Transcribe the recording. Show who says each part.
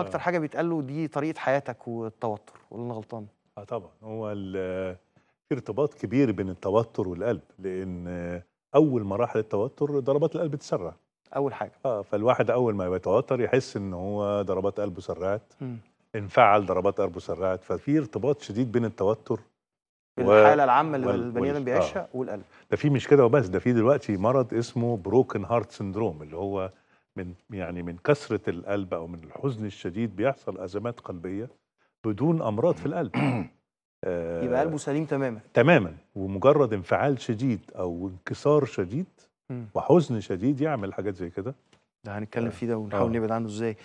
Speaker 1: اكتر آه. حاجه بيتقال له دي طريقه حياتك والتوتر ولا انا غلطان اه طبعا هو في ارتباط كبير بين التوتر والقلب لان اول مراحل التوتر ضربات القلب تسرع اول حاجه اه فالواحد اول ما يتوتر يحس ان هو ضربات قلبه سرعت م. انفعل ضربات قلبه سرعت ففي ارتباط شديد بين التوتر الحاله العامه اللي البني ادم آه. بيعيشها آه. والقلب ده في مش كده وبس ده في دلوقتي مرض اسمه بروكن هارت سندروم اللي هو من يعني من كثرة القلب أو من الحزن الشديد بيحصل أزمات قلبية بدون أمراض في القلب آه يبقى قلبه سليم تماما تماما ومجرد انفعال شديد أو انكسار شديد وحزن شديد يعمل حاجات زي كده ده هنتكلم آه. فيه ده ونحاول آه. نبعد عنه ازاي